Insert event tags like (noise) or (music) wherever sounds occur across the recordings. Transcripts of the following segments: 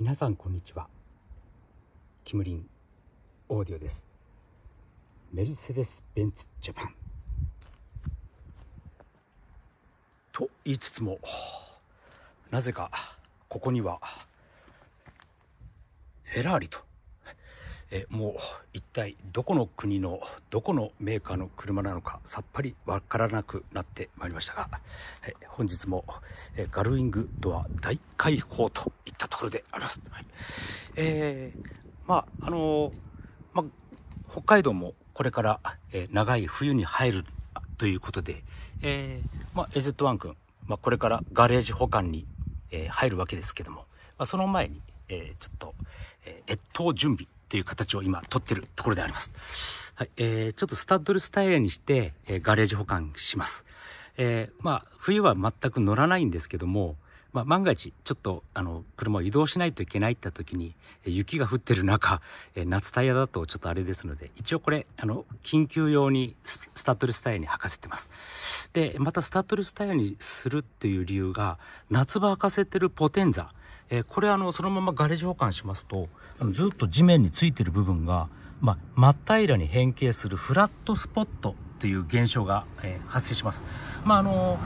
皆さんこんにちはキムリンオーディオですメルセデス・ベンツ・ジャパンと言いつつもなぜかここにはフェラーリとえもう一体どこの国のどこのメーカーの車なのかさっぱりわからなくなってまいりましたが、え本日も、えガルウィングドア大開放といったところであります。はい、えー、まあ、あのー、まあ、北海道もこれから、え長い冬に入るということで、えー、まあ、AZ1 君、まあ、これからガレージ保管に、え入るわけですけども、まあ、その前に、えちょっと、え越冬準備っていう形を今取ってるところであります。はい、えー、ちょっとスタッドレスタイヤにして、えー、ガレージ保管します。えー、まあ、冬は全く乗らないんですけども、まあ、万が一、ちょっと、あの、車を移動しないといけないって時に、雪が降ってる中、え夏タイヤだとちょっとあれですので、一応これ、あの、緊急用にスタッドレスタイヤに履かせてます。で、またスタッドレスタイヤにするっていう理由が、夏場履かせてるポテンザ、えー、これあのそのままガレージ保管しますとずっと地面についてる部分が、まあ、真っ平らに変形するフラットスポットていう現象が、えー、発生します。まああの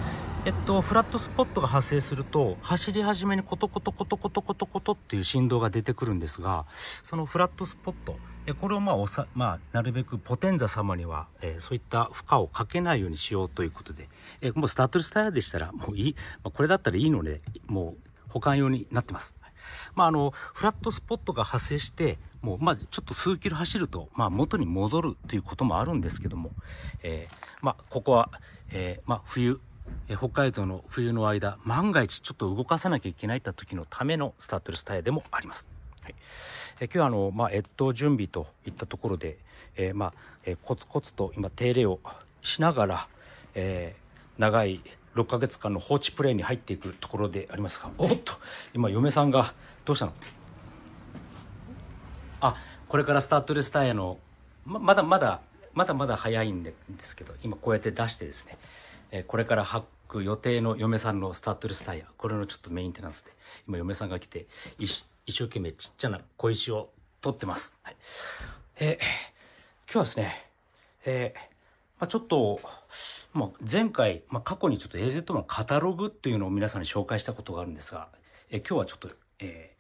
えっと、フラットスポットが発生すると走り始めにコトコトコトコトコトコトっていう振動が出てくるんですがそのフラットスポットこれをまあおさ、まあ、なるべくポテンザ様には、えー、そういった負荷をかけないようにしようということで、えー、もうスタートレスタイヤでしたらもういい、まあ、これだったらいいのでもう保管用になってます。まあ、あのフラットスポットが発生してもう、まあ、ちょっと数キロ走ると、まあ、元に戻るということもあるんですけども、えー、まあ、ここは、えまあ、冬、え北海道の冬の間万が一ちょっと動かさなきゃいけないった時のためのスタートレスタイヤでもあります。はい、え今日はあの、まあ、越冬準備といったところで、えーまあえコツコツと今手入れをしながら、えー、長い6ヶ月間の放置プレイに入っていくところでありますがおっと今嫁さんがどうしたのあこれからスタートレスタイヤのままだまだまだまだ早いんですけど今こうやって出してですね、えこれから発く予定の嫁さんのスタッドレスタイヤこれのちょっとメインテナンスで今嫁さんが来て一生懸命ちっちゃな小石を取ってます、はい、えー、今日はですね、えー、まあ、ちょっと、まあ、前回、まあ、過去にちょっと AZ のカタログっていうのを皆さんに紹介したことがあるんですが、え今日はちょっと、え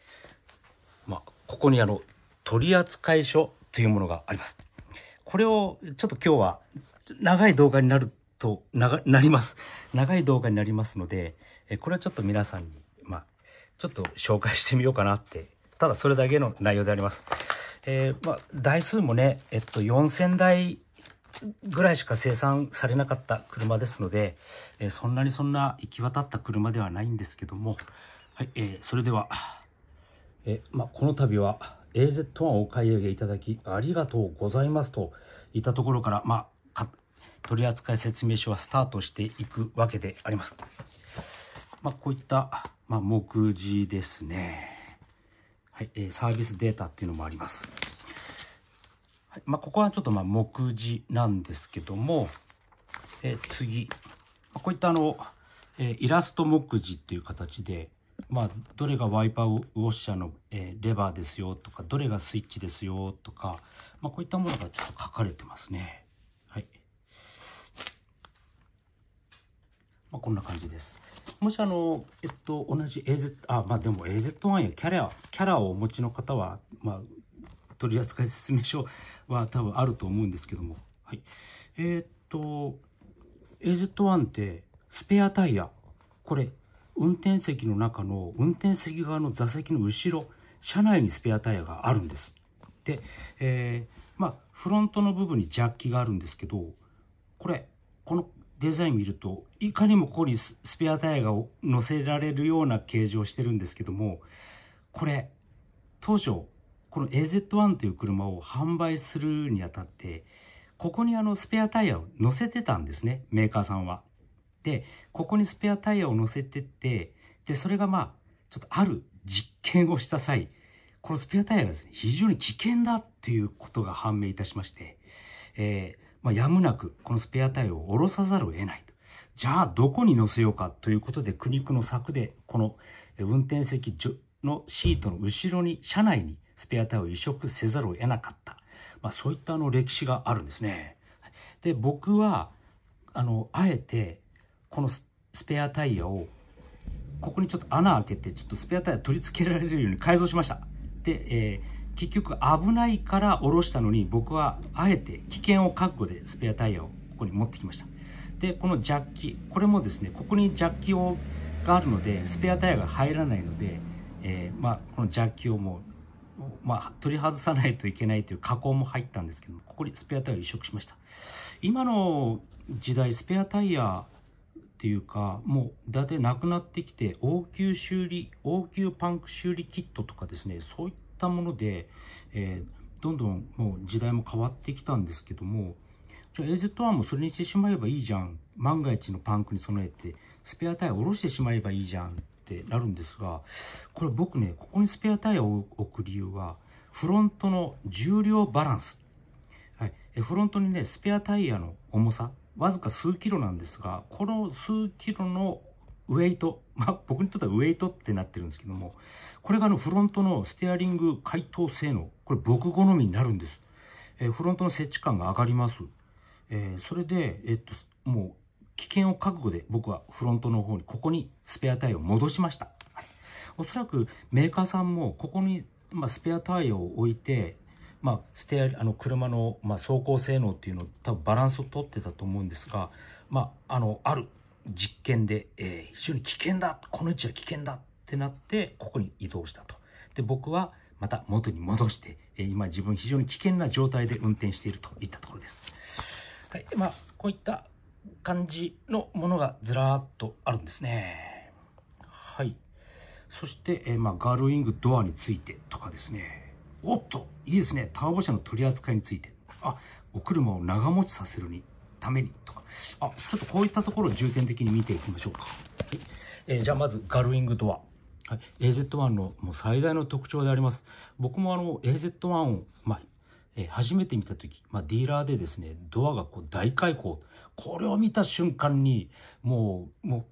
ー、まあ、ここにあの、取扱書というものがあります。これをちょっと今日は長い動画になると、ななります。長い動画になりますので、えこれはちょっと皆さんに、まあ、ちょっと紹介してみようかなって、ただそれだけの内容であります。えー、まあ、台数もね、えっと、4000台ぐらいしか生産されなかった車ですので、えー、そんなにそんな行き渡った車ではないんですけども、はい、えー、それでは、えー、まあ、この度は AZ1 をお買い上げいただきありがとうございますといったところから、まあ、取扱説明書はスタートしていくわけであります。まあ、こういった、まあ、目次ですね。はい、えー、サービスデータっていうのもあります。はいまあ、ここはちょっとまあ目次なんですけども、え次、こういったあの、えイラスト目次っていう形で、まあ、どれがワイパーウォッシャーの、えレバーですよとか、どれがスイッチですよとか、まあ、こういったものがちょっと書かれてますね。はい。まあ、こんな感じです。もしあの、えっと、同じ AZ、あ、まあでも AZ1 やキャラ、キャラをお持ちの方は、まあ、取扱説明書は多分あると思うんですけども。はい。えー、っと、AZ1 ってスペアタイヤ。これ、運転席の中の、運転席側の座席の後ろ、車内にスペアタイヤがあるんです。で、えー、まあ、フロントの部分にジャッキがあるんですけど、これ、このデザイン見ると、いかにもここにスペアタイヤが乗せられるような形状してるんですけども、これ、当初、この AZ1 という車を販売するにあたってここにあのスペアタイヤを載せてたんですねメーカーさんは。でここにスペアタイヤを載せてってでそれがまあちょっとある実験をした際このスペアタイヤがですね非常に危険だっていうことが判明いたしまして、えー、まあ、やむなくこのスペアタイヤを下ろさざるを得ないと。じゃあどこに載せようかということで苦肉の策でこの運転席のシートの後ろに車内にスペアタイヤを移植せざるを得なかった。まあ、そういったあの歴史があるんですね。で、僕は、あの、あえて、このスペアタイヤを、ここにちょっと穴開けて、ちょっとスペアタイヤ取り付けられるように改造しました。で、えー、結局危ないから下ろしたのに、僕はあえて危険を覚悟でスペアタイヤをここに持ってきました。で、このジャッキ、これもですね、ここにジャッキをがあるので、スペアタイヤが入らないので、えー、まあ、このジャッキをもうまあ、取り外さないといけないという加工も入ったんですけどもここにスペアタイヤを移植しました今の時代スペアタイヤっていうかもう大体なくなってきて応急修理応急パンク修理キットとかですねそういったもので、えー、どんどんもう時代も変わってきたんですけどもじゃあ AZ1 もそれにしてしまえばいいじゃん万が一のパンクに備えてスペアタイヤを下ろしてしまえばいいじゃんってなるんですが、これ僕ね、ここにスペアタイヤを置く理由は、フロントの重量バランス。はい、フロントにね、スペアタイヤの重さ、わずか数キロなんですが、この数キロのウェイト、(laughs) まあ、僕にとってはウェイトってなってるんですけども、これがあのフロントのステアリング解凍性能、これ僕好みになるんです。えー、フロントの設置感が上がります。えー、それで、えっと、もう危険を覚悟で僕はフロントの方に、ここにスペアタイヤを戻しました。はい、おそらくメーカーさんも、ここに、まあ、スペアタイヤを置いて、まあ、ステアあの車の、まあ、走行性能っていうのを多分バランスをとってたと思うんですが、まあ、あのある実験で、えー、非常に危険だこの位置は危険だってなってここに移動したと。で僕はまた元に戻して、えー、今自分非常に危険な状態で運転しているといったところです。はいまあ、こういった感じのものがずらーっとあるんですね。はい。そして、えー、まあ、ガールウィングドアについてとかですね。おっと、いいですね。ターボ車の取り扱いについて。あ、お車を長持ちさせるに、ためにとか。あ、ちょっとこういったところを重点的に見ていきましょうか。はい。えー、じゃあまず、ガールウィングドア。はい、AZ1 のもう最大の特徴であります。僕もあの AZ1 を、まあ、え初めて見た時、まあ、ディーラーでですね、ドアがこう大開放。これを見た瞬間に、もう、もう、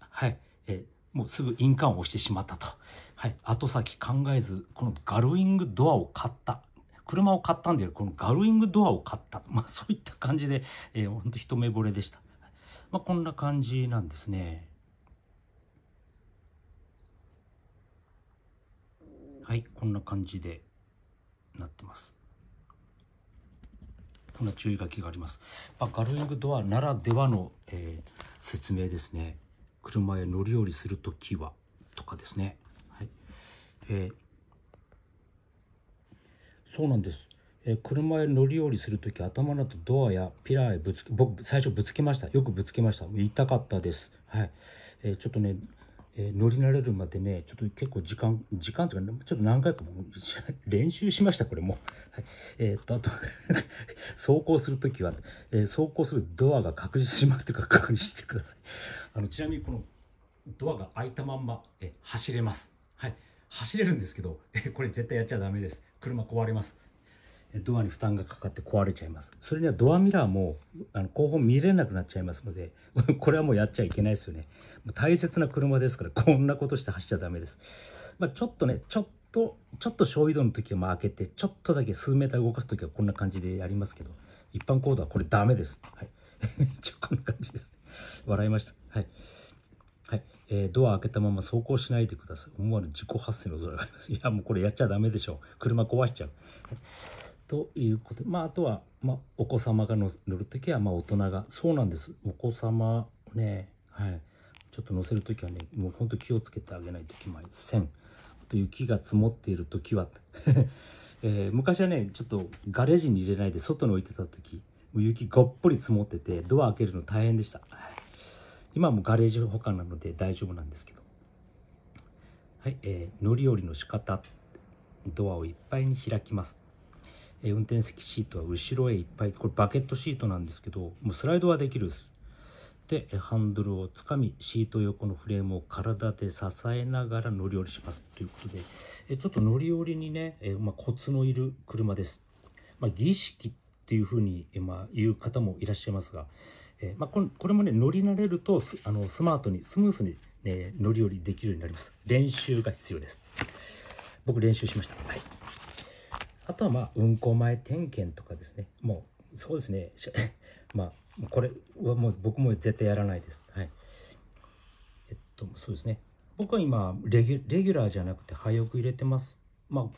はい、えもうすぐ印鑑を押してしまったと。はい、後先考えず、このガルウィングドアを買った。車を買ったんで、このガルウィングドアを買った。まあ、そういった感じで、えー、ほ一目惚れでした。まあ、こんな感じなんですね。はい、こんな感じでなってます。こんな注意書きがあります。まあ、ガルイングドアならではの、えー、説明ですね。車へ乗り降りするときはとかですね。はいえー、そうなんです。えー、車へ乗り降りするとき、頭のとドアやピラーへぶつけ、僕、最初ぶつけました。よくぶつけました。痛かったです。はい。えー、ちょっとね、えー、乗り慣れるまでね、ちょっと結構時間、時間というか、ね、ちょっと何回かも (laughs) 練習しました、これも。はい、えー、っと、あと (laughs) 走行するときは、えー、走行するドアが確実閉まってるか確認してください。(laughs) あの、ちなみにこのドアが開いたまんま、え走れます。はい。走れるんですけど、えこれ絶対やっちゃダメです。車壊れます。ドアに負担がかかって壊れちゃいます。それにはドアミラーもあの後方見れなくなっちゃいますので、(laughs) これはもうやっちゃいけないですよね。大切な車ですから、こんなことして走っちゃダメです。まあ、ちょっとね、ちょっと、ちょっと小移動の時は開けて、ちょっとだけ数メーター動かす時はこんな感じでやりますけど、一般行動はこれダメです。はい。(laughs) 一応こんな感じです。笑いました。はい。はい。えー、ドア開けたまま走行しないでください。思わぬ自己発生の恐れがあります。いや、もうこれやっちゃダメでしょう。車壊しちゃう。はいということまあ、あとは、まあ、お子様が乗るときは、まあ、大人が、そうなんです。お子様ね、はい。ちょっと乗せるときはね、もうほんと気をつけてあげないといけません。あと、雪が積もっているときは、(laughs) えー、昔はね、ちょっとガレージに入れないで外に置いてたとき、もう雪がっぽり積もってて、ドア開けるの大変でした。今はもうガレージ保管なので大丈夫なんですけど。はい、えー、乗り降りの仕方。ドアをいっぱいに開きます。え運転席シートは後ろへいっぱいこれバケットシートなんですけどもうスライドはできるでハンドルをつかみシート横のフレームを体で支えながら乗り降りしますということでえちょっと乗り降りにね、えまあ、コツのいる車です、まあ、儀式っていうふうに、えま言う方もいらっしゃいますが、えまあ、これもね乗り慣れるとあのスマートにスムースに、ね、乗り降りできるようになります練習が必要です僕練習しました、はいあとはまあ運行前点検とかですねもうそうですね (laughs) まあこれはもう僕も絶対やらないですはいえっとそうですね僕は今レギュラーじゃなくて廃屋入れてますま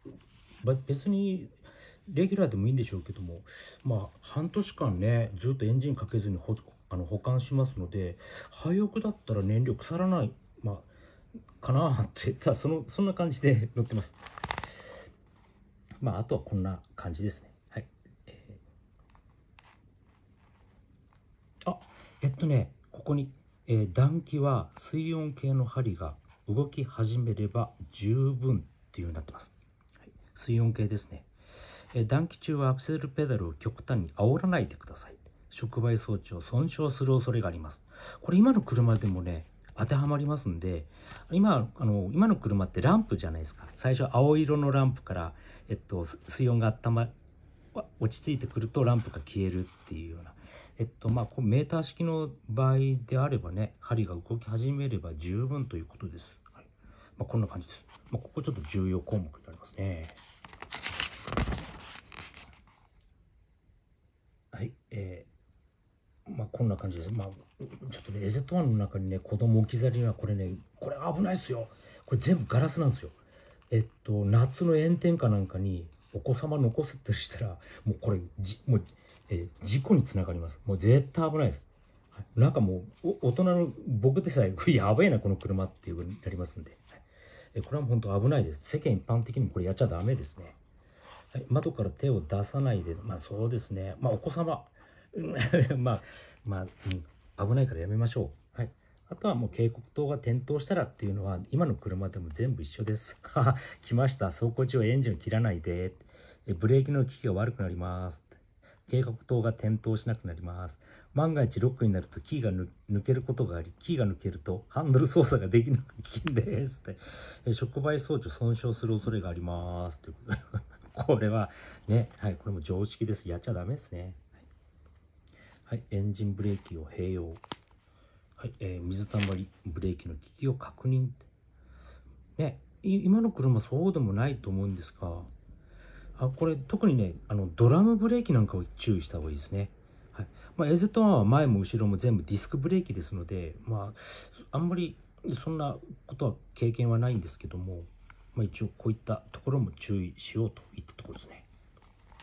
あ別にレギュラーでもいいんでしょうけどもまあ半年間ねずっとエンジンかけずにほあの保管しますので廃屋だったら燃料腐らないまあかなってた (laughs) そのそんな感じで乗ってますまあ、あとはこんな感じですね。はい。えー、あ、えっとね、ここに、えー、暖気は水温計の針が動き始めれば十分っていうようになってます。はい、水温計ですね。えー、暖気中はアクセルペダルを極端に煽らないでください。触媒装置を損傷する恐れがあります。これ今の車でもね、当てはまりますんで、今、あの、今の車ってランプじゃないですか。最初青色のランプから、えっと、水温が温ま、落ち着いてくるとランプが消えるっていうような。えっと、まあ、メーター式の場合であればね、針が動き始めれば十分ということです。はい。まあ、こんな感じです。まあ、ここちょっと重要項目になりますね。こんな感じです。まあ、ちょっとね、エトワ1の中にね、子供置き去りにはこれね、これ危ないっすよ。これ全部ガラスなんですよ。えっと、夏の炎天下なんかに、お子様残せとしたら、もうこれ、じもう、えー、事故につながります。もう絶対危ないです。はい、なんかもう、大人の僕でさえ、やべえな、この車っていうふうになりますんで。はい、えこれは本当危ないです。世間一般的にもこれやっちゃダメですね。はい、窓から手を出さないで、まあそうですね。まあお子様、(laughs) まあ、まあ、うん、危ないからやめましょう。はい。あとはもう警告灯が点灯したらっていうのは、今の車でも全部一緒です。来ました。走行中はエンジンを切らないで。ブレーキの効きが悪くなります。警告灯が点灯しなくなります。万が一ロックになるとキーが抜けることがあり、キーが抜けるとハンドル操作ができなく危険です。って触媒装置を損傷する恐れがあります。ということで。これはね、はい、これも常識です。やっちゃダメですね。はい、エンジンブレーキを併用。はい、えー、水たまりブレーキの効きを確認。ね、今の車そうでもないと思うんですが、あこれ特にね、あのドラムブレーキなんかを注意した方がいいですね。はいまあ、AZ1 は前も後ろも全部ディスクブレーキですので、まあ、あんまりそんなことは経験はないんですけども、まあ、一応こういったところも注意しようといったところですね。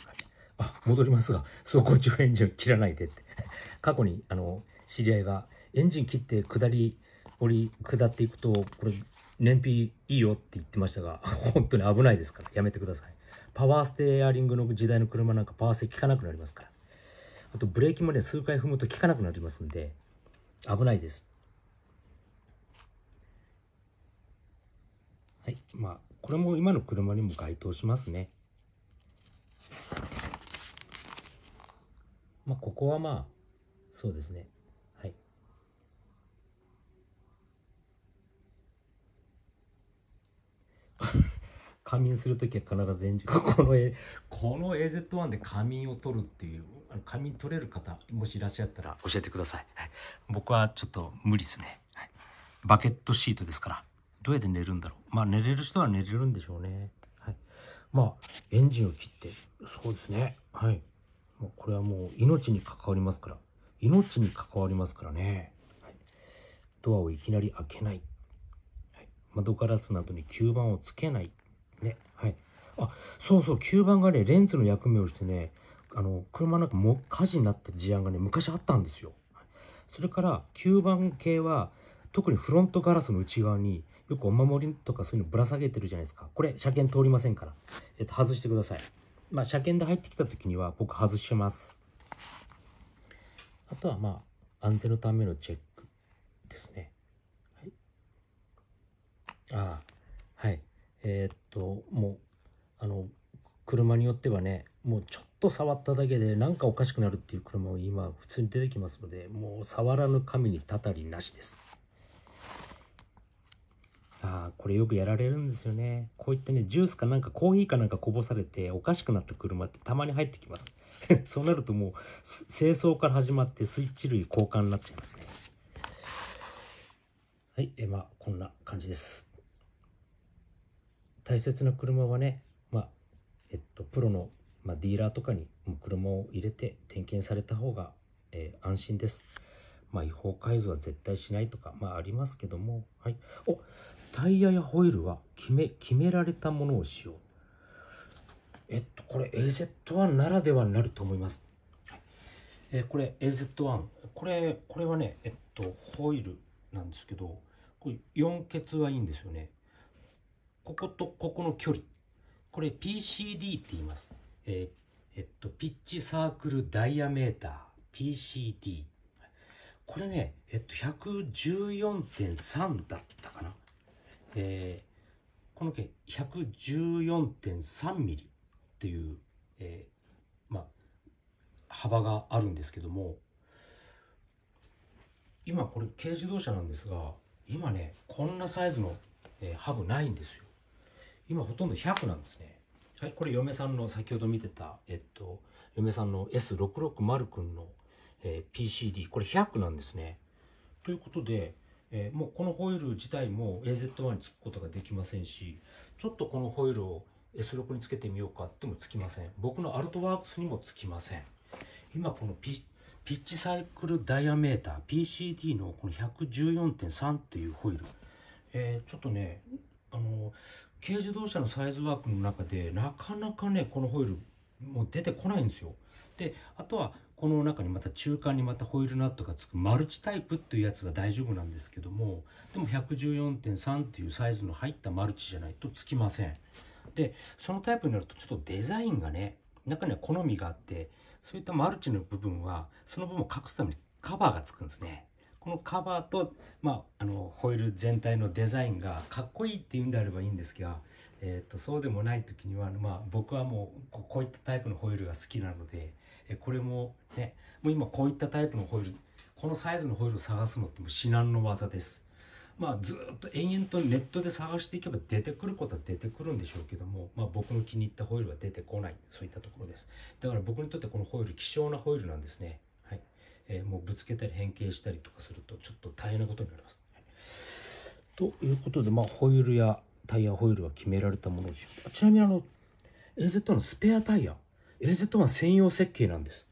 はい、あ戻りますが走行中エンジンを切らないでって (laughs) 過去にあの知り合いがエンジン切って下り降り下っていくとこれ燃費いいよって言ってましたが (laughs) 本当に危ないですからやめてくださいパワーステアリングの時代の車なんかパワーステ効かなくなりますからあとブレーキもね数回踏むと効かなくなりますんで危ないですはいまあこれも今の車にも該当しますねまあ、ここはまあ、そうですね。はい。(laughs) 仮眠するときは必ず前。熟。(laughs) この A、この AZ1 で仮眠を取るっていう、仮眠取れる方、もしいらっしゃったら教えてください。僕はちょっと無理ですね、バケットシートですから。どうやって寝るんだろう。まあ寝れる人は寝れるんでしょうね。はい。まあ、エンジンを切って、そうですね。はい。もうこれはもう命に関わりますから。命に関わりますからね。はい、ドアをいきなり開けない。はい、窓ガラスなどに吸盤をつけない。ね。はい。あ、そうそう、吸盤がね、レンズの役目をしてね、あの、車なんかも火事になった事案がね、昔あったんですよ。はい、それから、吸盤系は、特にフロントガラスの内側に、よくお守りとかそういうのぶら下げてるじゃないですか。これ、車検通りませんから。えっと、外してください。まあ、車検で入ってきた時には僕外します。あとはまあ、安全のためのチェックですね。はい。ああ、はい。えー、っと、もう、あの、車によってはね、もうちょっと触っただけで何かおかしくなるっていう車も今普通に出てきますので、もう触らぬ神にたたりなしです。あこれよくやられるんですよね。こういったね、ジュースかなんかコーヒーかなんかこぼされておかしくなった車ってたまに入ってきます。(laughs) そうなるともう、清掃から始まってスイッチ類交換になっちゃいますね。はい、えまあ、こんな感じです。大切な車はね、まあ、えっと、プロの、まあ、ディーラーとかに車を入れて点検された方が、えー、安心です。まあ、違法改造は絶対しないとか、まあ、ありますけども、はい。おタイヤやホイールは決め決められたものをしよう。えっとこれ AZ1 ならではになると思います、はい、えー、これ AZ1 これこれはねえっとホイールなんですけどこれ4ケはいいんですよねこことここの距離これ PCD って言います、えー、えっとピッチサークルダイヤメーター PCD これね、えっと、114.3だったかな。えー、この剣114.3ミリっていう、えー、まあ、幅があるんですけども、今これ軽自動車なんですが、今ね、こんなサイズの、えー、ハブないんですよ。今ほとんど100なんですね。はい、これ嫁さんの先ほど見てた、えっと、嫁さんの S660 くんの、えー、PCD、これ100なんですね。ということで、えー、もうこのホイール自体も AZ1 につくことができませんし、ちょっとこのホイールを S6 につけてみようかってもつきません。僕のアルトワークスにもつきません。今このピピッチサイクルダイヤメーター PCD のこの114.3っていうホイール、えー、ちょっとね、あの、軽自動車のサイズワークの中でなかなかね、このホイールもう出てこないんですよ。で、あとはこの中にまた中間にまたホイールナットがつくマルチタイプっていうやつが大丈夫なんですけどもでも114.3っていうサイズの入ったマルチじゃないとつきませんでそのタイプになるとちょっとデザインがね中には好みがあってそういったマルチの部分はその部分を隠すためにカバーがつくんですねこのカバーと、まあ、あのホイール全体のデザインがかっこいいっていうんであればいいんですが、えー、っとそうでもない時には、まあ、僕はもうこういったタイプのホイールが好きなのでえこれもね、もう今こういったタイプのホイール、このサイズのホイールを探すのってもう至難の技です。まあずっと延々とネットで探していけば出てくることは出てくるんでしょうけども、まあ僕の気に入ったホイールは出てこない。そういったところです。だから僕にとってこのホイール希少なホイールなんですね。はい。えー、もうぶつけたり変形したりとかするとちょっと大変なことになります。ということで、まあホイールやタイヤホイールは決められたものをちなみにあの AZ のスペアタイヤ AZ1 専用設計なんです。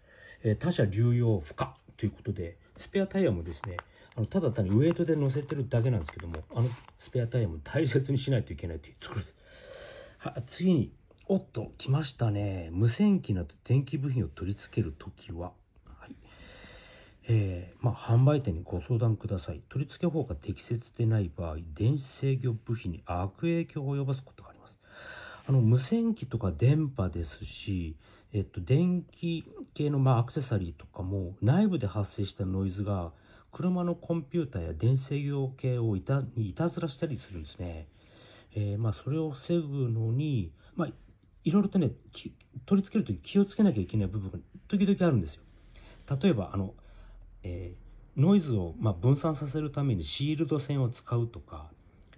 えー、他社流用不可ということで、スペアタイヤもですね、あのただ単にウェイトで乗せてるだけなんですけども、あのスペアタイヤも大切にしないといけないというところです。は次に、おっと、来ましたね。無線機など電気部品を取り付けるときは、はいえーまあ、販売店にご相談ください。取り付け方が適切でない場合、電子制御部品に悪影響を及ぼすことがあります。あの無線機とか電波ですし、えっと、電気系の、まあ、アクセサリーとかも内部で発生したノイズが車のコンピューターや電制御系をいたにいたずらしたりするんですね。えー、まあ、それを防ぐのに、まあ、いろいろとね取り付ける時気をつけなきゃいけない部分時々あるんですよ。例えばあの、えー、ノイズを、まあ、分散させるためにシールド線を使うとか、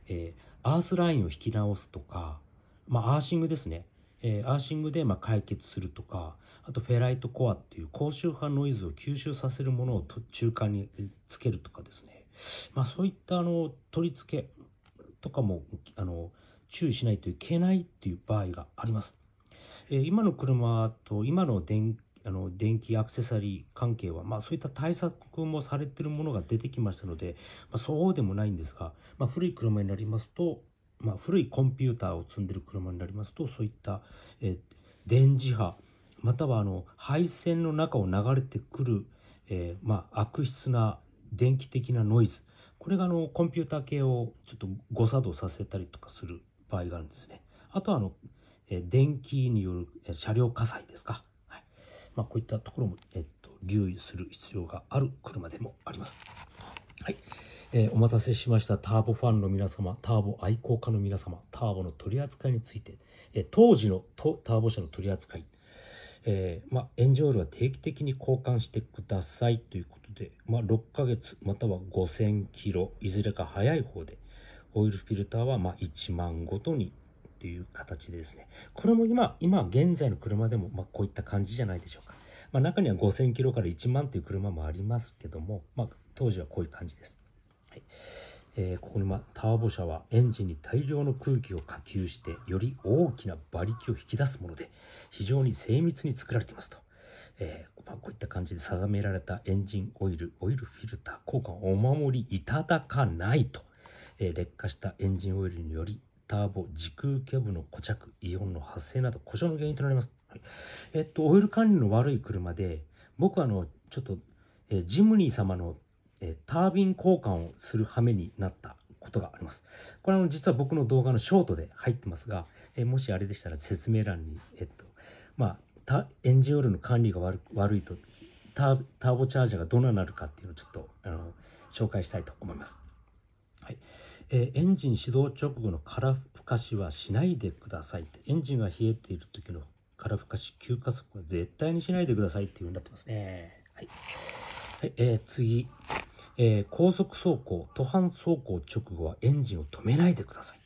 えー、アースラインを引き直すとか、まあ、アーシングですねえー、アーシングでま解決するとか、あとフェライトコアっていう高周波ノイズを吸収させるものを中間につけるとかですね。まあそういったあの取り付けとかもあの注意しないといけないっていう場合があります。えー、今の車と今の電あの電気アクセサリー関係は、まあ、そういった対策もされてるものが出てきましたので、まあ、そうでもないんですが、まあ、古い車になりますとまあ、古いコンピューターを積んでる車になりますとそういった、え電磁波またはあの配線の中を流れてくる、えまあ、悪質な電気的なノイズこれがあのコンピューター系をちょっと誤作動させたりとかする場合があるんですね。あとはあの、え電気による車両火災ですか。はいまあ、こういったところも、えっと、留意する必要がある車でもあります。はいえー、お待たせしましたターボファンの皆様、ターボ愛好家の皆様、ターボの取り扱いについて、えー、当時のターボ車の取り扱い、えー、まエンジョーイルは定期的に交換してくださいということで、ま6ヶ月または5000キロ、いずれか早い方で、オイルフィルターはま1万ごとにという形でですね、これも今、今現在の車でもまこういった感じじゃないでしょうか。ま中には5000キロから1万という車もありますけども、ま当時はこういう感じです。えー、ここにま、ターボ車はエンジンに大量の空気を可給してより大きな馬力を引き出すもので非常に精密に作られていますと、えー、まあ、こういった感じで定められたエンジンオイルオイルフィルター交換をお守りいただかないと、えー、劣化したエンジンオイルによりターボ時空ケブの固着イオンの発生など故障の原因となります、はい、えっとオイル管理の悪い車で僕はあのちょっと、えジムニー様のえタービン交換をする羽目になったことがあります。これは実は僕の動画のショートで入ってますが、えもしあれでしたら説明欄に、えっと、まあ、エンジンオイルの管理が悪いとター、ターボチャージャーがどんなになるかっていうのをちょっと、あの、紹介したいと思います。はい。えー、エンジン始動直後の空ふかしはしないでくださいって、エンジンが冷えている時の空ふかし、急加速は絶対にしないでくださいっていううになってますね。はい。はい、えー、次。えー、高速走行、途半走行直後はエンジンを止めないでください。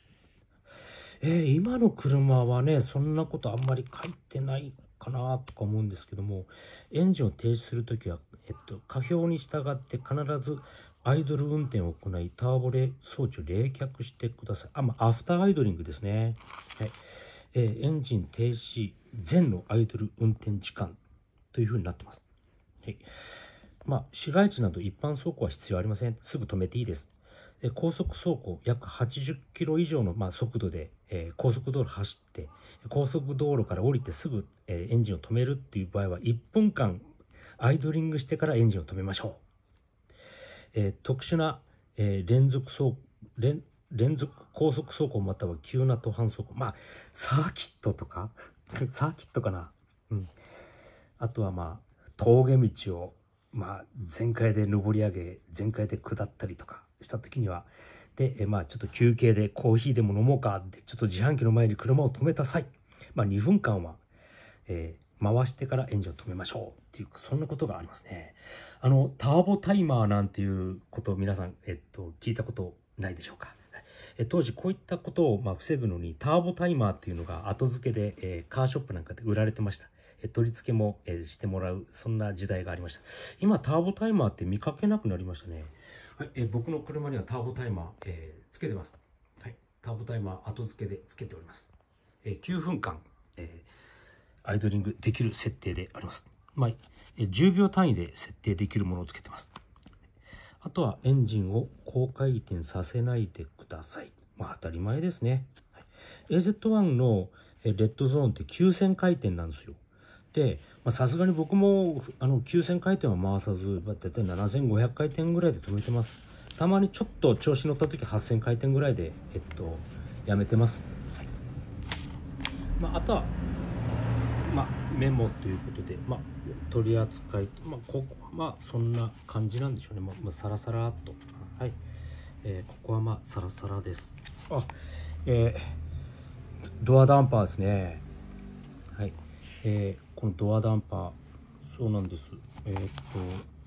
えー、今の車はね、そんなことあんまり書いてないかなとか思うんですけども、エンジンを停止するときは、えっと、下表に従って必ずアイドル運転を行い、ターボレ装置を冷却してください。あ、まあ、アフターアイドリングですね。はい。えー、エンジン停止前のアイドル運転時間というふうになってます。はい。まあ、市街地など一般走行は必要ありません。すぐ止めていいです。で高速走行約80キロ以上の、まあ、速度で、えー、高速道路走って、高速道路から降りてすぐ、えー、エンジンを止めるっていう場合は、1分間アイドリングしてからエンジンを止めましょう。えー、特殊な、え連続走連、連続高速走行または急な途半走行。まあ、サーキットとかサーキットかな。うん。あとはまあ、峠道をまあ、全開で上り上げ、全開で下ったりとかした時には、で、えまあ、ちょっと休憩でコーヒーでも飲もうかって、ちょっと自販機の前に車を止めた際、まあ、2分間は、えー、回してからエンジンを止めましょうっていう、そんなことがありますね。あの、ターボタイマーなんていうことを皆さん、えっと、聞いたことないでしょうか。え当時こういったことをま防ぐのにターボタイマーっていうのが後付けで、えー、カーショップなんかで売られてました取り付けもしてもらう、そんな時代がありました。今、ターボタイマーって見かけなくなりましたね。はい、え僕の車にはターボタイマー、えー、つけてます。はい、ターボタイマー後付けでつけております。え9分間、えアイドリングできる設定であります。まあ、10秒単位で設定できるものをつけてます。あとはエンジンを高回転させないでください。まあ当たり前ですね。はい、AZ1 のレッドゾーンって9000回転なんですよ。でさすがに僕もあの9000回転は回さず大体7500回転ぐらいで止めてますたまにちょっと調子乗った時8000回転ぐらいでえっとやめてます、はい、まあ、あとは、まあ、メモということで、まあ、取り扱い、まあ、ここまあそんな感じなんでしょうね、まあ、サラサラっとはい、えー、ここはまあサラサラですあえー、ドアダンパーですねえー、このドアダンパーそうなんですえー、っと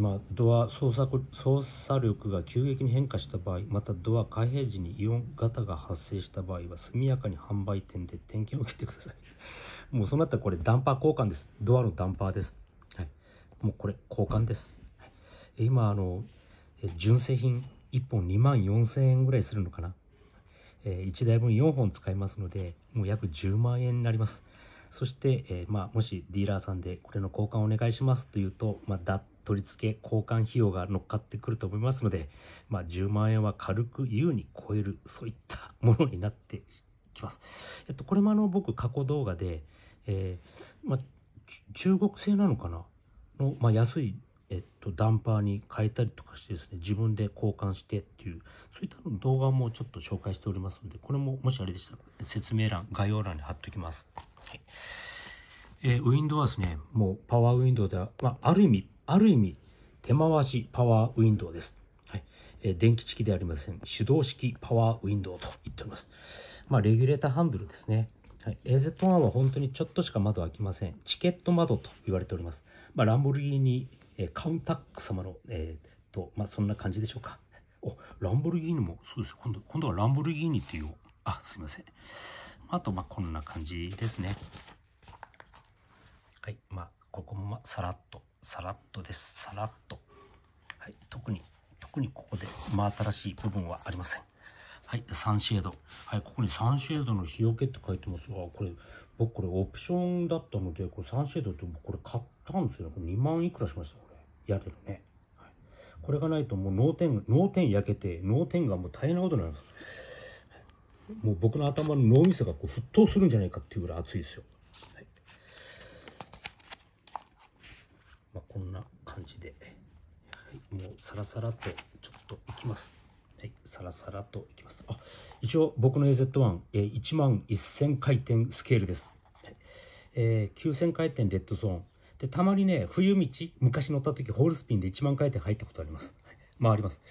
まあ、ドア操作操作力が急激に変化した場合またドア開閉時にイオン型が発生した場合は速やかに販売店で点検を受けてください (laughs) もうそうなったらこれダンパー交換ですドアのダンパーです、はい、もうこれ交換です、はい、今あの純正品1本2万4000円ぐらいするのかな、えー、1台分4本使いますのでもう約10万円になりますそして、えー、まあ、もしディーラーさんでこれの交換お願いしますというと、まあ、だ取り付け交換費用が乗っかってくると思いますので、まあ、10万円は軽く優に超えるそういったものになってきます。えっと、これもあの僕過去動画で、えー、まあ、中国製なのかなの、まあ、安いえっと、ダンパーに変えたりとかしてですね、自分で交換してっていう、そういった動画もちょっと紹介しておりますので、これももしあれでしたら説明欄、概要欄に貼っておきます。はいえー、ウィンドウはですね、もうパワーウィンドウでは、まあ、ある意味、ある意味、手回しパワーウィンドウです。はいえー、電気式ではありません。手動式パワーウィンドウと言っております。まあ、レギュレーターハンドルですね。はい、AZ1 は本当にちょっとしか窓開きません。チケット窓と言われております。まあ、ランボルギーニ、えー、カウンタック様の、えー、と、まあ、そんな感じでしょうか。お、ランボルギーニも、そうです。今度、今度はランボルギーニっていう、あ、すいません。あと、まこんな感じですね。はい。まあ、ここも、まさらっと、さらっとです。さらっと。はい。特に、特にここで真新しい部分はありません。はい。サンシェード。はい。ここにサンシェードの日よけって書いてますが、これ、僕これオプションだったので、これサンシェードって僕これ買ったんですよこれ2万いくらしました、これ。やれるね。はい、これがないともう脳天、脳天焼けて、脳天がもう大変なことになります。もう僕の頭の脳みそがこう沸騰するんじゃないかっていうぐらい熱いですよ。はいまあ、こんな感じで、はい、もうサラサラとちょっといきます。はい、サラサラといきます。あ一応僕の AZ1、え1万1000回転スケールです。はいえー、9000回転レッドゾーン。で、たまにね、冬道、昔乗った時ホールスピンで1万回転入ったことあります。はい、回ります。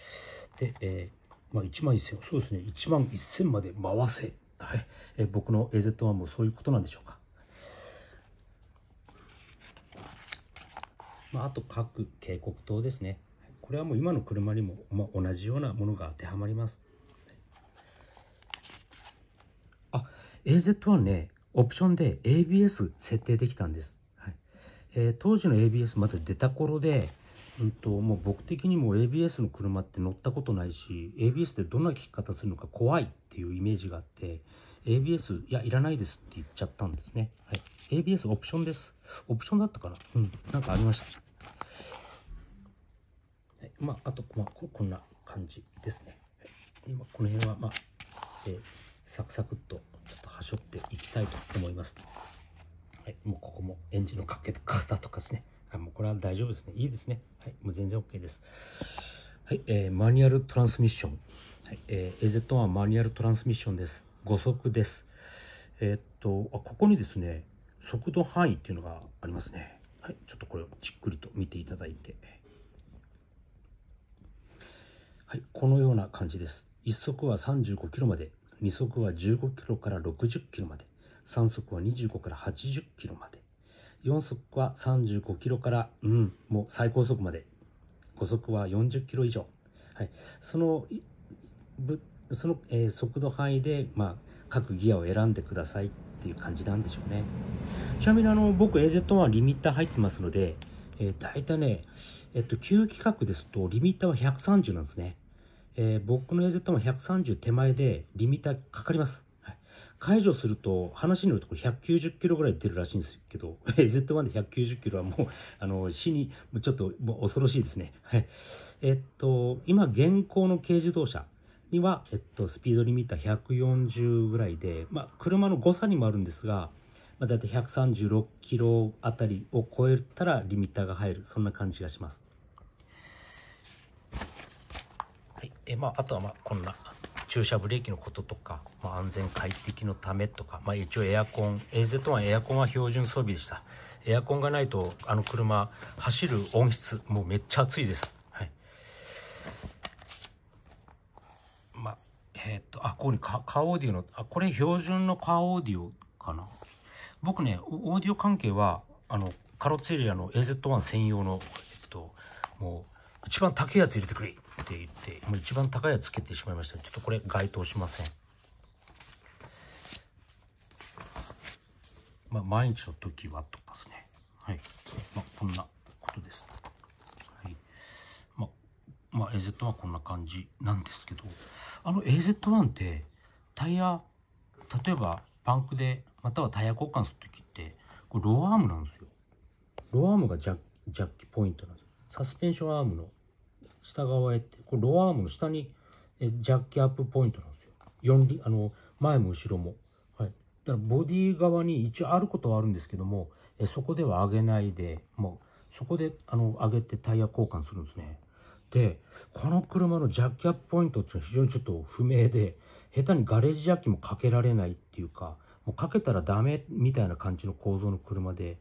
で、えーまあ、1万1000、そうですね、1万1000まで回せ。はい。え僕の AZ1 もそういうことなんでしょうか。まあ、あと各警告灯ですね。これはもう今の車にも、まあ、同じようなものが当てはまります。あ、AZ1 ね、オプションで ABS 設定できたんです。はいえー、当時の ABS まだ出た頃で、うんと、もう僕的にも ABS の車って乗ったことないし ABS ってどんな聞き方するのか怖いっていうイメージがあって ABS いやいらないですって言っちゃったんですね、はい、ABS オプションですオプションだったかなうんなんかありました、はい、まああと、まあ、こんな感じですね、はい、今この辺はまあ、えー、サクサクっとちょっとはしょっていきたいと思いますはいもうここもエンジンのかけ方とかですねあ、もうこれは大丈夫ですね。いいですね。はい、もう全然 OK です。はい、えー、マニュアルトランスミッション。はい、えー、AZ1 マニュアルトランスミッションです。5速です。えー、っとあ、ここにですね、速度範囲っていうのがありますね。はい、ちょっとこれをじっくりと見ていただいて。はい、このような感じです。1速は35キロまで、2速は15キロから60キロまで、3速は25から80キロまで。4速は35キロから、うん、もう最高速まで、5速は40キロ以上。はい、そのその、えー、速度範囲で、まあ、各ギアを選んでくださいっていう感じなんでしょうね。ちなみにあの、僕 AZ1 はリミッター入ってますので、えー、大体ね、えっと、旧規格ですと、リミッターは130なんですね。えー、僕の AZ1 は130手前で、リミッターかかります。解除すると話によるとこれ190キロぐらい出るらしいんですけど (laughs) Z1 で190キロはもう (laughs) あの死にちょっともう恐ろしいですねはいえっと今現行の軽自動車には、えっと、スピードリミッター140ぐらいで、まあ、車の誤差にもあるんですが、まあ、だいたい136キロあたりを超えたらリミッターが入るそんな感じがしますはいえまああとはまあこんな駐車ブレーキのこととか、まあ、安全快適のためとか、まあ、一応エアコン AZ1 エアコンは標準装備でしたエアコンがないとあの車走る音質もうめっちゃ暑いですはいまあえー、っとあここにカカーオーディオのあこれ標準のカーオーディオかな僕ねオーディオ関係はあのカロッツエリアの AZ1 専用のえっともう一番高いやつ入れてくれていて、もう一番高いやつつけてしまいました。ちょっとこれ該当しません。まあ、毎日の時はとかですね。はい。まあ、こんなことです。はい。まあ、まあ、AZ1 はこんな感じなんですけど、あの AZ1 ってタイヤ、例えばパンクで、またはタイヤ交換する時って、これローアームなんですよ。ローアームがジャッキポイントなんですよ。サスペンションアームの下側へこロアームの下にえジャッキアップポイントなんですよ4輪あの前も後ろもはいだからボディ側に一応あることはあるんですけどもえそこでは上げないでもうそこであの上げてタイヤ交換するんですねでこの車のジャッキアップポイントっていうのは非常にちょっと不明で下手にガレージジャッキもかけられないっていうかもうかけたらダメみたいな感じの構造の車で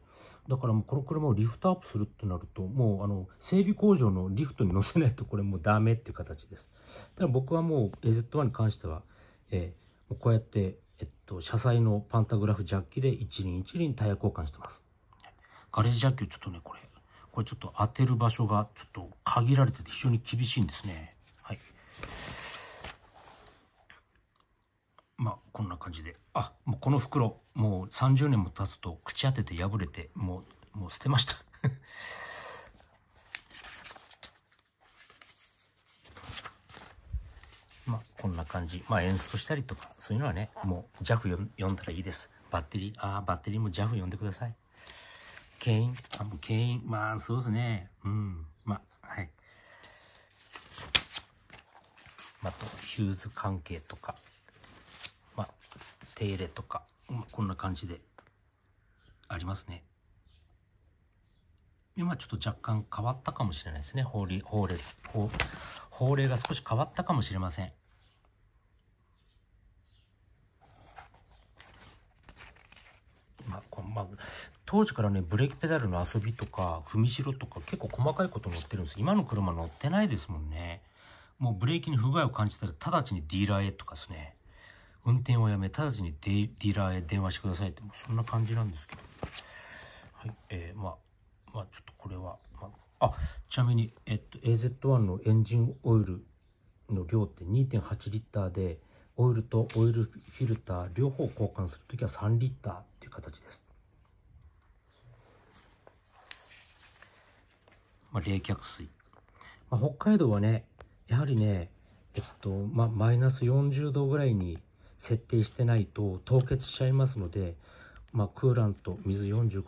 だからもうこの車をリフトアップするってなると、もうあの整備工場のリフトに乗せないとこれもうダメっていう形です。から僕はもう AZ1 に関しては、えー、こうやって、えっと、車載のパンタグラフジャッキで一輪一輪タイヤ交換してます。ガレージジャッキをちょっとね、これ、これちょっと当てる場所がちょっと限られてて非常に厳しいんですね。まあこんな感じであもうこの袋もう30年も経つと口当てて破れてもうもう捨てました (laughs) まあこんな感じまあエンストしたりとかそういうのはねもう JAF 読んだらいいですバッテリーああバッテリーも JAF 読んでくださいケいん、あもうケイまあそうですねうんまあはいあとヒューズ関係とかまあ、手入れとか、こんな感じでありますね。今ちょっと若干変わったかもしれないですね。法令、法令、法令が少し変わったかもしれません。まあ、こまあ、当時からね、ブレーキペダルの遊びとか、踏みしろとか、結構細かいこと乗ってるんです。今の車乗ってないですもんね。もうブレーキに不具合を感じたら、直ちにディーラーへとかですね。運転をやめ、直ちにディーラーへ電話してくださいって、そんな感じなんですけど。はい、えー、まあ、まあ、ちょっとこれは、まあ、あ、ちなみに、えっと、AZ1 のエンジンオイルの量って2.8リッターで、オイルとオイルフィルター両方交換するときは3リッターっていう形です。まあ、冷却水。まあ、北海道はね、やはりね、えっと、まあ、マイナス40度ぐらいに設定してないと凍結しちゃいますので、まあ、クーラント水45%、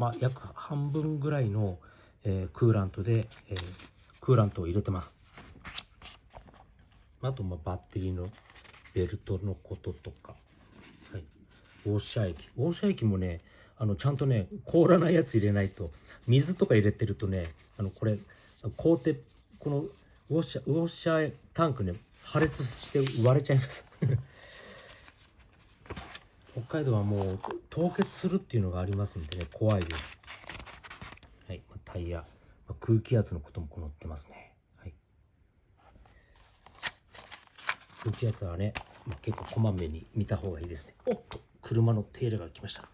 まあ、約半分ぐらいの、えー、クーラントで、えー、クーラントを入れてます。あと、まあ、バッテリーのベルトのこととか、はい、ウォッシャー液。ウォッシャー液もね、あの、ちゃんとね、凍らないやつ入れないと、水とか入れてるとね、あの、これ、凍って、このウォッシャー、ウォッシャータンクね、破裂して割れちゃいます北海道はもう凍結するっていうのがありますんでね、怖いです。はい、まタイヤ、まあ、空気圧のこともこのってますね。はい。空気圧はね、まあ、結構こまめに見た方がいいですね。おっと、車の手入れが来ました。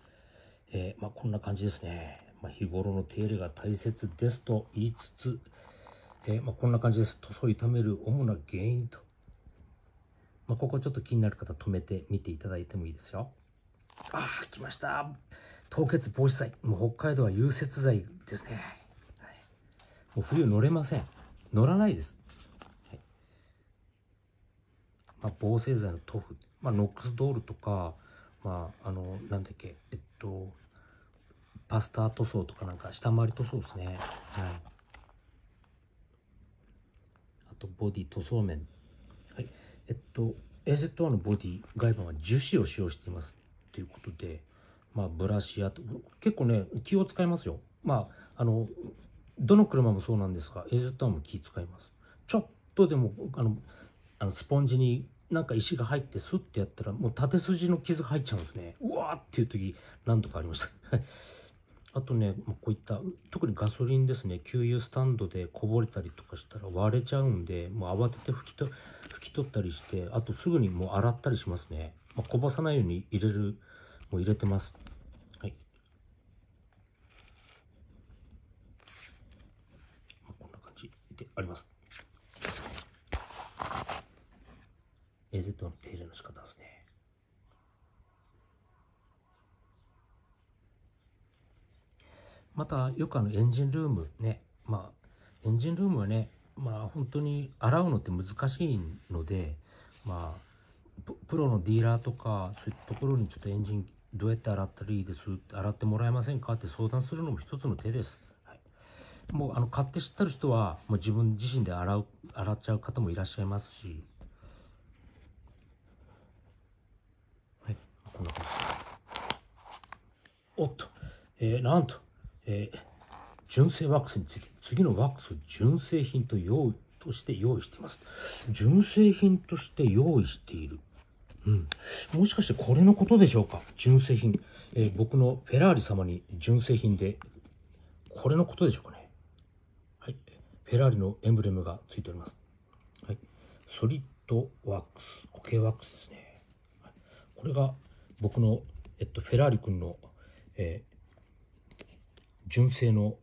えー、まあ、こんな感じですね。まあ、日頃の手入れが大切ですと言いつつ、えー、まあ、こんな感じです。塗装傷める主な原因と。まあ、ここちょっと気になる方止めてみていただいてもいいですよ。ああ、来ました。凍結防止剤。もう北海道は融雪剤ですね。はい、もう冬乗れません。乗らないです。はい、まあ、防水剤の塗布。まあ、ノックスドールとか、まあ、あの、なんだっけ、えっと、パスター塗装とかなんか下回り塗装ですね。はい。あと、ボディ塗装面。はい。えっと、AZ1 のボディ外板は樹脂を使用しています。っていうことで、まあ、ブラシや結構ね気を使いますよまああのどの車もそうなんですがエースタウンも気使いますちょっとでもあのあのスポンジになんか石が入ってスッてやったらもう縦筋の傷が入っちゃうんですねうわーっていう時何度かありました (laughs) あとね、まこういった特にガソリンですね給油スタンドでこぼれたりとかしたら割れちゃうんでもう慌てて拭きと拭き取ったりしてあとすぐにもう洗ったりしますねまあ、こぼさないように入れる、もう入れてます。はい。まあ、こんな感じであります。AZ の手入れの仕方ですね。また、よくあの、エンジンルームね、まあ、エンジンルームはね、まあ、本当に洗うのって難しいので、まあ、プロのディーラーとか、そういうところにちょっとエンジン、どうやって洗ったらいいです、洗ってもらえませんかって相談するのも一つの手です。はい、もう、あの、買って知ってる人は、もう自分自身で洗う、洗っちゃう方もいらっしゃいますし、はい、こんな感じおっと、えー、なんと、えー、純正ワックスについて、次のワックス純正品と用意、として用意しています。純正品として用意している。うん、もしかしてこれのことでしょうか純正品、えー、僕のフェラーリ様に純正品でこれのことでしょうかねはいフェラーリのエンブレムがついております、はい、ソリッドワックス固形ワックスですね、はい、これが僕の、えっと、フェラーリ君の、えー、純正の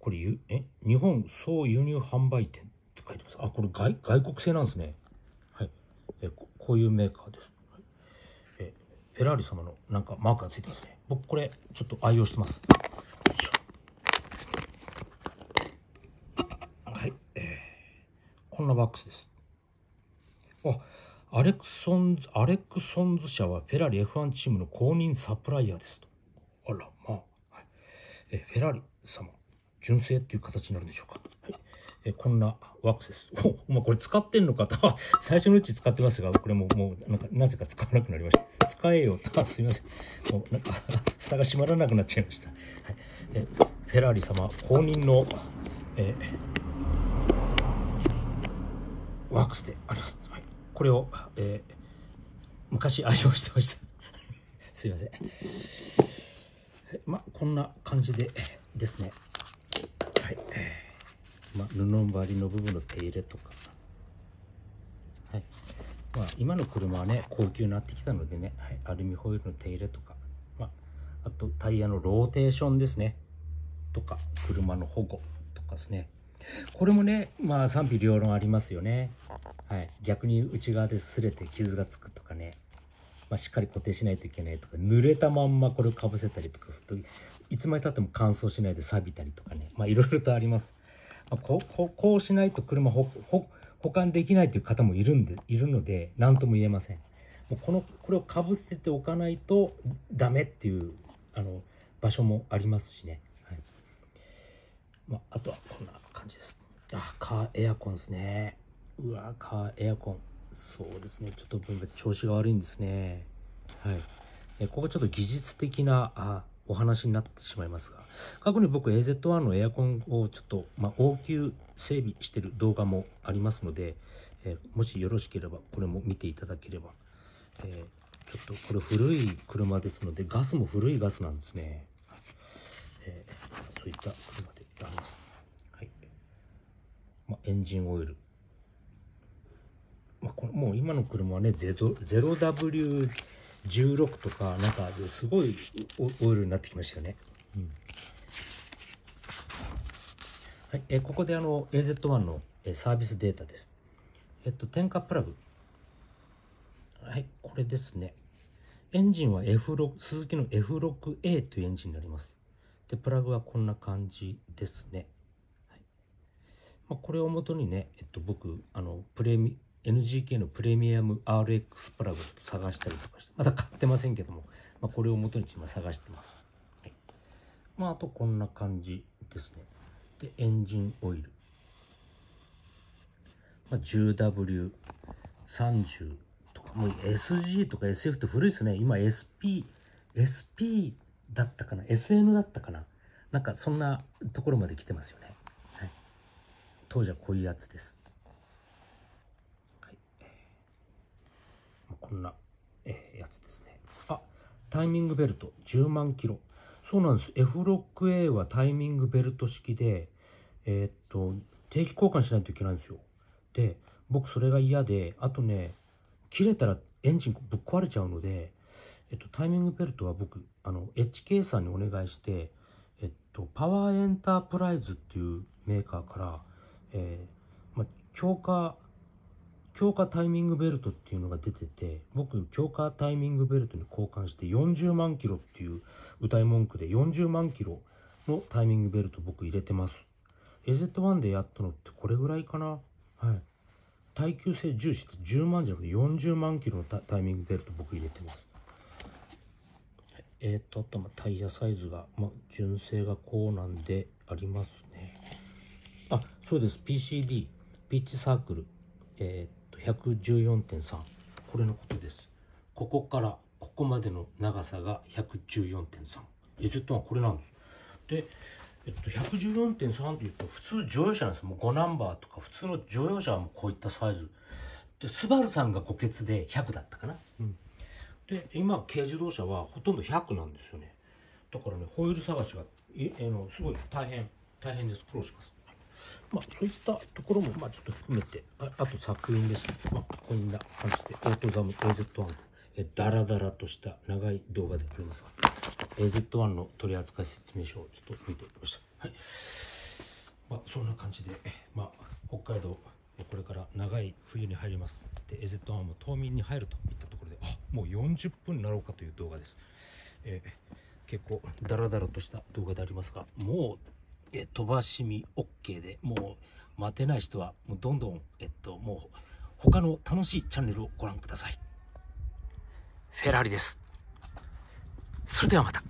これゆえ日本総輸入販売店って書いてますあこれ外国製なんですねはいえーこういうメーカーです。えフェラーリ様のなんかマークがついてますね。僕これちょっと愛用してます。はい、えー、こんなバックスです。あ、アレクソンズ、アレクソンズ社はフェラーリ F1 チームの公認サプライヤーですと。あら、まあ、はい、えフェラーリ様純正っていう形になるんでしょうか。はい。えこんなワックスです。(laughs) お、まあ、これ使ってんのかと。(laughs) 最初のうち使ってますが、これももう、なんか、なぜか使わなくなりました。使えよと。(laughs) すみません。もう、なんか、蓋が閉まらなくなっちゃいました。はい。え、フェラーリ様、公認の、えー、ワックスであります。はい。これを、えー、昔愛用してました。すいません。ま、こんな感じでですね。はい、まあ、布張りの部分の手入れとか、はいまあ、今の車はね高級になってきたのでね、はい、アルミホイルの手入れとか、まあ、あとタイヤのローテーションですねとか車の保護とかですねこれもねまあ賛否両論ありますよね、はい、逆に内側で擦れて傷がつくとかねまあ、しっかり固定しないといけないとか濡れたまんまこれをかぶせたりとかするといつまでたっても乾燥しないで錆びたりとかね、まあいろいろとあります。まあ、こここうしないと車ほほ保管できないという方もいるんでいるので、何とも言えません。もうこのこれをかぶせておかないとダメっていうあの場所もありますしね。はいまあ、あとはこんな感じです。あ、カーエアコンですね。うわ、カーエアコン。そうですね。ちょっと調子が悪いんですね。はい。えここちょっと技術的な、あ、お話になってしまいますが、過去に僕 AZ1 のエアコンをちょっと、まあ、応急整備してる動画もありますので、えー、もしよろしければこれも見ていただければ、えー、ちょっとこれ古い車ですので、ガスも古いガスなんですね。えー、そういった車であります。はい。まあ、エンジンオイル。まあ、これもう今の車はね、0W 16とかなんかすごいオイルになってきましたよね、うん、はい、えここであの AZ1 のサービスデータですえっと点火プラグはいこれですねエンジンは F6 ズキの F6A というエンジンになりますでプラグはこんな感じですね、はいまあ、これをもとにね、えっと、僕あのプレミ NGK のプレミアム RX プラグ探したりとかして、まだ買ってませんけども、まあ、これを元に今探してます。はい、まあ、あとこんな感じですね。で、エンジンオイル。まあ、10W30 とか、もう SG とか SF って古いですね。今 SP、SP だったかな ?SN だったかななんかそんなところまで来てますよね。はい、当時はこういうやつです。こんな、えー、やつですね。あ、タイミングベルト10万キロ。そうなんです。F6A はタイミングベルト式で、えー、っと、定期交換しないといけないんですよ。で、僕それが嫌で、あとね、切れたらエンジンぶっ壊れちゃうので、えっと、タイミングベルトは僕、あの、HK さんにお願いして、えっと、パワーエンタープライズっていうメーカーから、えー、ま強化強化タイミングベルトっていうのが出てて僕強化タイミングベルトに交換して40万キロっていう歌い文句で40万キロのタイミングベルト僕入れてます AZ1 でやったのってこれぐらいかなはい耐久性重視って10万じゃなくて40万キロのタイミングベルト僕入れてますえっ、とあとまタイヤサイズが、ま純正がこうなんでありますねあそうです PCD ピッチサークルえー、114.3これのことですここからここまでの長さが114.3エジェッはこれなんですで、えっと、114.3というと普通乗用車なんですもう5ナンバーとか普通の乗用車はもうこういったサイズでスバルさんが5ケで100だったかな、うん、で今軽自動車はほとんど100なんですよねだからねホイール探しがえあのすごい大変大変です苦労しますまあ、そういったところも、まあ、ちょっと含めて、ああと作品ですね。まあ、こんな感じで、オートザム AZ1、えダラダラとした長い動画でありますが、AZ1 の取り扱い説明書をちょっと見てみました。はい。まあ、そんな感じで、まあ、北海道、これから長い冬に入ります。で、AZ1 も冬眠に入るといったところで、あもう40分になろうかという動画です。えー、結構ダラダラとした動画でありますが、もうえ飛ばし見 OK でもう待てない人はもうどんどん、えっと、もう他の楽しいチャンネルをご覧くださいフェラーリですそれではまた